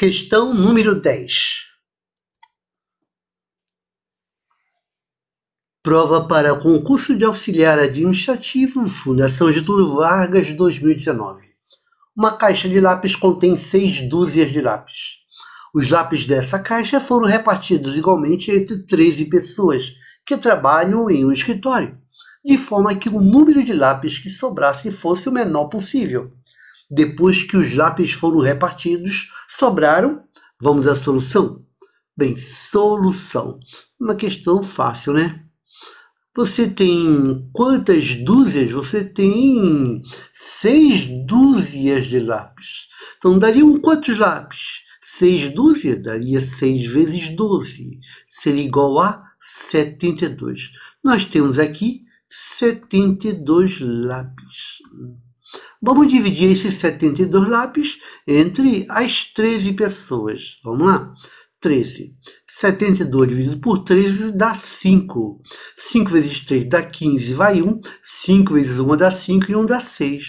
Questão número 10. Prova para concurso de auxiliar administrativo Fundação Getúlio Vargas 2019. Uma caixa de lápis contém seis dúzias de lápis. Os lápis dessa caixa foram repartidos igualmente entre 13 pessoas que trabalham em um escritório, de forma que o número de lápis que sobrasse fosse o menor possível. Depois que os lápis foram repartidos, Sobraram, vamos à solução? Bem, solução. Uma questão fácil, né? Você tem quantas dúzias? Você tem seis dúzias de lápis. Então, dariam quantos lápis? Seis dúzias daria seis vezes doze. Seria igual a 72. Nós temos aqui 72 lápis. Vamos dividir esses 72 lápis entre as 13 pessoas. Vamos lá? 13. 72 dividido por 13 dá 5. 5 vezes 3 dá 15, vai 1. 5 vezes 1 dá 5 e 1 dá 6.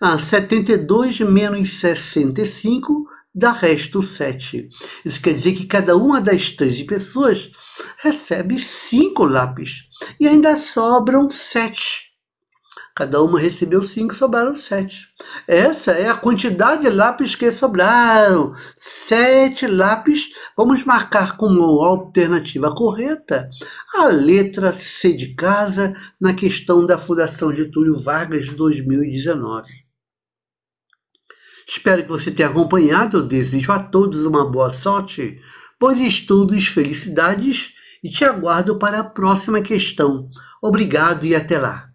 Ah, 72 menos 65 dá resto 7. Isso quer dizer que cada uma das 13 pessoas recebe 5 lápis. E ainda sobram 7 Cada uma recebeu cinco, sobraram sete. Essa é a quantidade de lápis que sobraram. Sete lápis. Vamos marcar como alternativa correta a letra C de casa na questão da Fundação de Túlio Vargas 2019. Espero que você tenha acompanhado. desejo a todos uma boa sorte, bons estudos, felicidades e te aguardo para a próxima questão. Obrigado e até lá.